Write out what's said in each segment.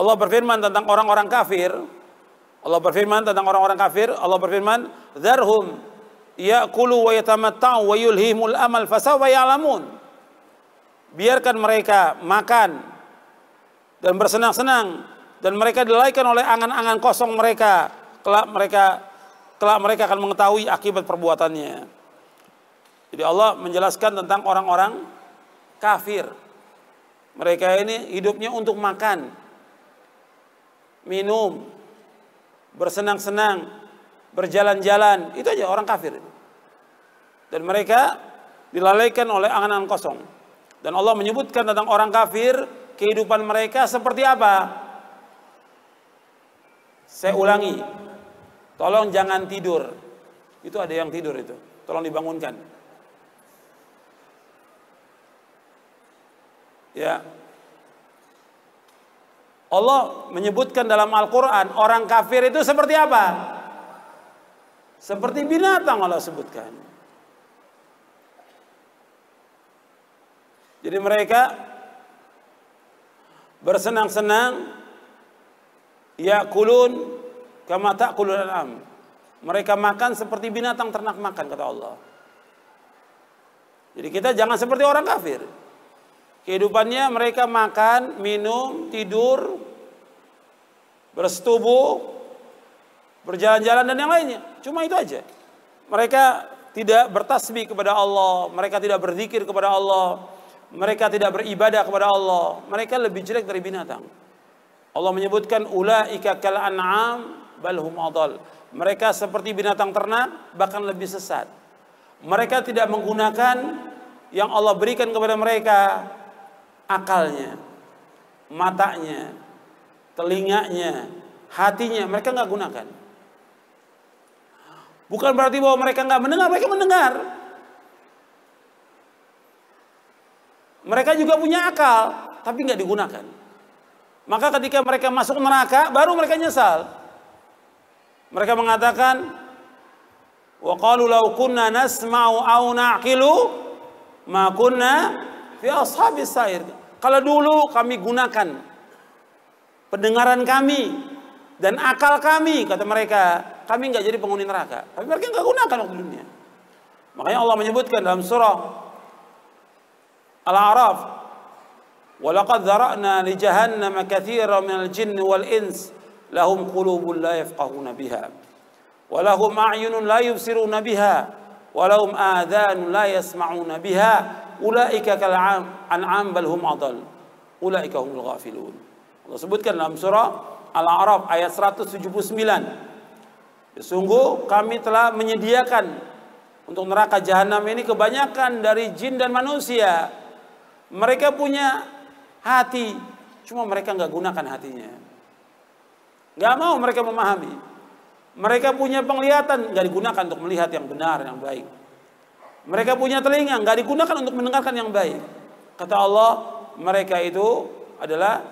Allah berfirman tentang orang-orang kafir. Allah berfirman tentang orang-orang kafir. Allah berfirman, "Dzarhum ya'kulu wa yatamatta'u wa yulhimul amal fasawfa ya'lamun." Biarkan mereka makan dan bersenang-senang dan mereka dilaikan oleh angan-angan kosong mereka. Kelak mereka kelak mereka akan mengetahui akibat perbuatannya. Jadi Allah menjelaskan tentang orang-orang kafir. Mereka ini hidupnya untuk makan, minum, bersenang-senang, berjalan-jalan. Itu aja orang kafir. Dan mereka dilalaikan oleh angan-angan kosong. Dan Allah menyebutkan tentang orang kafir, kehidupan mereka seperti apa? Saya ulangi, tolong jangan tidur. Itu ada yang tidur itu, tolong dibangunkan. Ya, Allah menyebutkan dalam Al-Quran orang kafir itu seperti apa? Seperti binatang Allah sebutkan. Jadi mereka bersenang-senang ya yakulun kama kulun am. Mereka makan seperti binatang ternak makan kata Allah. Jadi kita jangan seperti orang kafir. Kehidupannya mereka makan, minum, tidur, bersetubuh, berjalan-jalan dan yang lainnya. Cuma itu aja. Mereka tidak bertasbih kepada Allah, mereka tidak berzikir kepada Allah, mereka tidak beribadah kepada Allah. Mereka lebih jelek dari binatang. Allah menyebutkan ulaika kal an'am bal hum adal. Mereka seperti binatang ternak bahkan lebih sesat. Mereka tidak menggunakan yang Allah berikan kepada mereka akalnya, matanya, telinganya, hatinya, mereka nggak gunakan. Bukan berarti bahwa mereka nggak mendengar, mereka mendengar. Mereka juga punya akal, tapi nggak digunakan. Maka ketika mereka masuk neraka, baru mereka nyesal. Mereka mengatakan, wa qalu law kunna nasma'u au naqilu ma kunna fi ashabis sa'ir. Kalau dulu kami gunakan pendengaran kami dan akal kami, kata mereka, kami nggak jadi penghuni neraka. Tapi mereka nggak gunakan waktu dunia. Makanya Allah menyebutkan dalam surah Al-A'raf, "Walaqad dzara'na li jahannam katsiran minal wal ins lahum qulubun la yafqahuna biha wa lahum a'yunun la yubsiruna biha wa lahum adhanun la yasma'una biha." ulaika kal an'am bal hum adal ulaika humul ghafilun Allah sebutkan dalam surah Al-A'raf ayat 179 sungguh kami telah menyediakan untuk neraka jahanam ini kebanyakan dari jin dan manusia mereka punya hati cuma mereka nggak gunakan hatinya nggak mau mereka memahami mereka punya penglihatan nggak digunakan untuk melihat yang benar yang baik mereka punya telinga, nggak digunakan untuk mendengarkan yang baik. Kata Allah, mereka itu adalah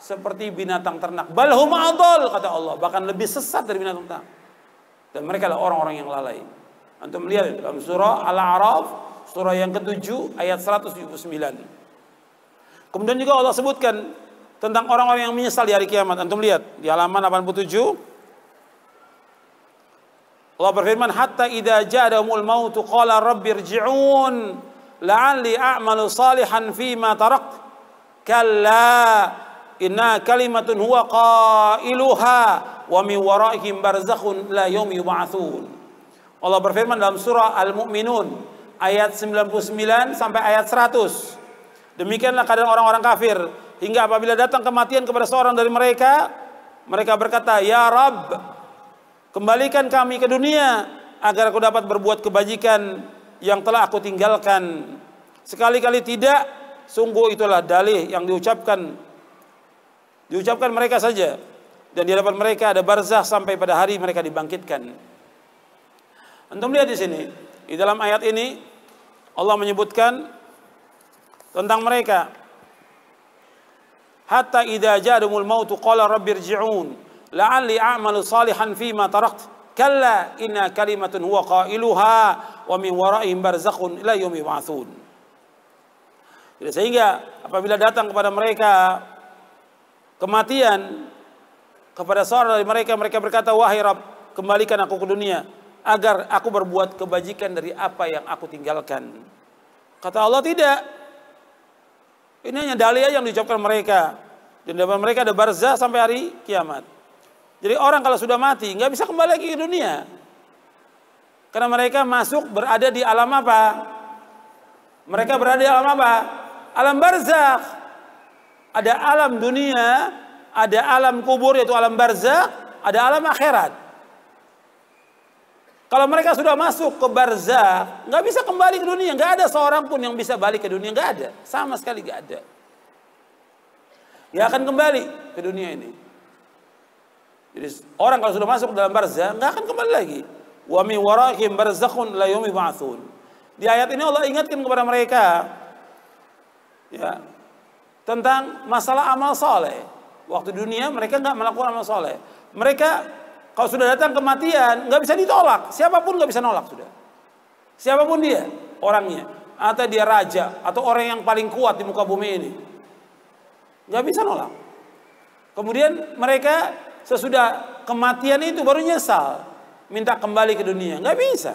seperti binatang ternak. Balhum adol, kata Allah. Bahkan lebih sesat dari binatang ternak. Dan mereka adalah orang-orang yang lalai. Antum lihat dalam surah Al-A'raf, surah yang ketujuh, ayat 179. Kemudian juga Allah sebutkan tentang orang-orang yang menyesal di hari kiamat. Antum lihat di halaman 87, Allah berfirman hatta idza ja'ahumul maut qala irji'un la'alli a'malu salihan ma tarakt kalla inna kalimatun huwa qailuha wa min waraihim barzakhun la yawmi yub'atsun. Allah berfirman dalam surah Al-Mu'minun ayat 99 sampai ayat 100. Demikianlah keadaan orang-orang kafir hingga apabila datang kematian kepada seorang dari mereka mereka berkata ya Rabb Kembalikan kami ke dunia agar aku dapat berbuat kebajikan yang telah aku tinggalkan. Sekali-kali tidak, sungguh itulah dalih yang diucapkan diucapkan mereka saja dan di hadapan mereka ada barzah sampai pada hari mereka dibangkitkan. Antum melihat di sini, di dalam ayat ini Allah menyebutkan tentang mereka hatta idza ja'ahumul mautu qala rabbirji'un la'alli a'malu salihan ma tarakt kalla inna kalimatan huwa qailuha wa min waraihim barzakhun ila yaumi ba'thun sehingga apabila datang kepada mereka kematian kepada seorang dari mereka mereka berkata wahai Rab, kembalikan aku ke dunia agar aku berbuat kebajikan dari apa yang aku tinggalkan kata Allah tidak ini hanya dalil yang diucapkan mereka dan dalam mereka ada barzah sampai hari kiamat jadi orang kalau sudah mati nggak bisa kembali lagi ke dunia. Karena mereka masuk berada di alam apa? Mereka berada di alam apa? Alam barzakh. Ada alam dunia, ada alam kubur yaitu alam barzakh, ada alam akhirat. Kalau mereka sudah masuk ke barzakh, nggak bisa kembali ke dunia. Nggak ada seorang pun yang bisa balik ke dunia. Nggak ada, sama sekali nggak ada. Ya akan kembali ke dunia ini. Jadi orang kalau sudah masuk dalam barzah nggak akan kembali lagi. Wa mi warahim barzakhun la yumi ba'thun. Di ayat ini Allah ingatkan kepada mereka ya tentang masalah amal soleh. Waktu dunia mereka nggak melakukan amal soleh. Mereka kalau sudah datang kematian nggak bisa ditolak. Siapapun nggak bisa nolak sudah. Siapapun dia orangnya, atau dia raja atau orang yang paling kuat di muka bumi ini, nggak bisa nolak. Kemudian mereka sesudah kematian itu baru nyesal minta kembali ke dunia. Nggak bisa.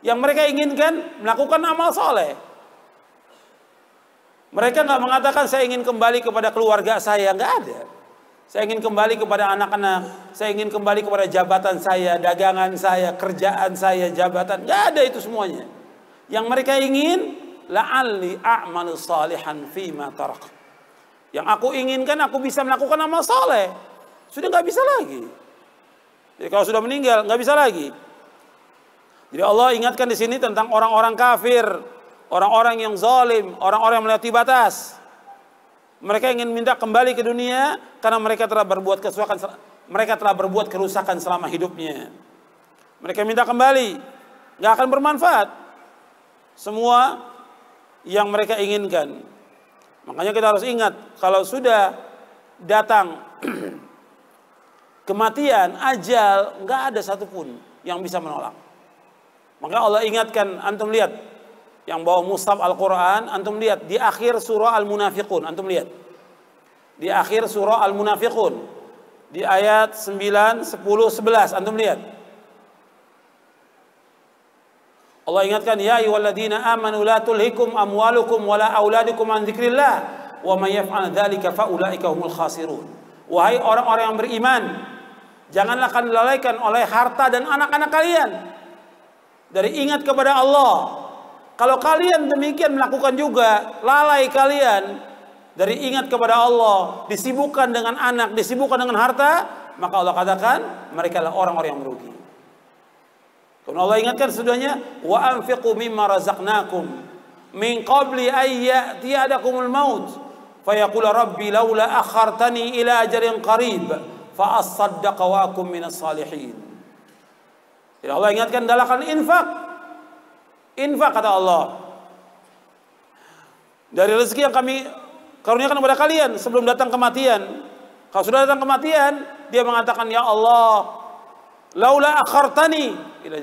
Yang mereka inginkan melakukan amal soleh. Mereka nggak mengatakan saya ingin kembali kepada keluarga saya, nggak ada. Saya ingin kembali kepada anak-anak, saya ingin kembali kepada jabatan saya, dagangan saya, kerjaan saya, jabatan, nggak ada itu semuanya. Yang mereka ingin la'alli a'malu salihan fi tarak. Yang aku inginkan aku bisa melakukan amal soleh sudah nggak bisa lagi. Jadi kalau sudah meninggal nggak bisa lagi. Jadi Allah ingatkan di sini tentang orang-orang kafir, orang-orang yang zalim, orang-orang yang melewati batas. Mereka ingin minta kembali ke dunia karena mereka telah berbuat kesuakan, mereka telah berbuat kerusakan selama hidupnya. Mereka minta kembali, nggak akan bermanfaat. Semua yang mereka inginkan. Makanya kita harus ingat kalau sudah datang kematian, ajal, nggak ada satupun yang bisa menolak. Maka Allah ingatkan, antum lihat yang bawa Mustab Al-Quran, antum lihat di akhir surah Al-Munafiqun, antum lihat di akhir surah Al-Munafiqun di ayat 9, 10, 11, antum lihat. Allah ingatkan ya ayyuhalladzina amanu la tulhikum amwalukum wala auladukum an dzikrillah wa may yaf'al dzalika faulaika humul khasirun. Wahai orang-orang yang beriman, janganlah kalian lalaikan oleh harta dan anak-anak kalian dari ingat kepada Allah. Kalau kalian demikian melakukan juga, lalai kalian dari ingat kepada Allah, disibukkan dengan anak, disibukkan dengan harta, maka Allah katakan mereka adalah orang-orang yang merugi. Kemudian Allah ingatkan sesudahnya, wa anfiqu mimma razaqnakum min qabli ayya tiadakumul maut fayaqulu rabbi laula akhartani ila ajalin qarib fa asaddaqa wa akum minas salihin. Jadi ya Allah ingatkan dalam infak. Infak kata Allah. Dari rezeki yang kami karuniakan kepada kalian sebelum datang kematian. Kalau sudah datang kematian, dia mengatakan ya Allah, laula akhartani ila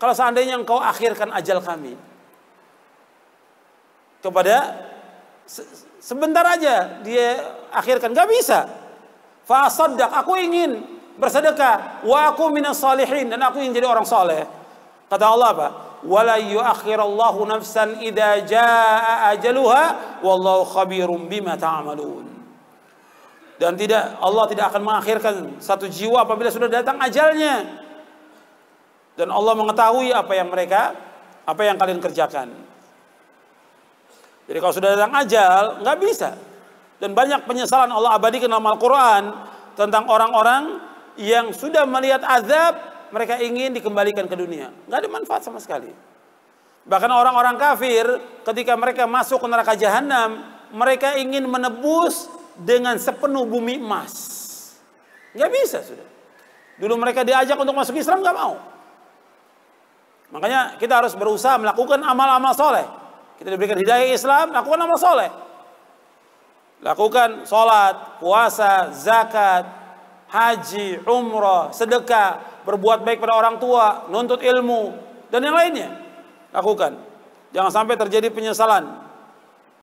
Kalau seandainya engkau akhirkan ajal kami kepada Se sebentar aja dia akhirkan gak bisa Fasadak aku ingin bersedekah wa aku minas salihin dan aku ingin jadi orang soleh kata Allah apa wala yuakhirallahu nafsan idza jaa ajaluha wallahu khabirum bima ta'malun dan tidak Allah tidak akan mengakhirkan satu jiwa apabila sudah datang ajalnya dan Allah mengetahui apa yang mereka apa yang kalian kerjakan jadi kalau sudah datang ajal, nggak bisa. Dan banyak penyesalan Allah abadikan dalam Al-Quran tentang orang-orang yang sudah melihat azab, mereka ingin dikembalikan ke dunia. Nggak ada manfaat sama sekali. Bahkan orang-orang kafir ketika mereka masuk ke neraka jahanam, mereka ingin menebus dengan sepenuh bumi emas. Nggak bisa sudah. Dulu mereka diajak untuk masuk Islam nggak mau. Makanya kita harus berusaha melakukan amal-amal soleh kita diberikan hidayah Islam, lakukan amal soleh. Lakukan sholat, puasa, zakat, haji, umrah, sedekah, berbuat baik pada orang tua, nuntut ilmu, dan yang lainnya. Lakukan. Jangan sampai terjadi penyesalan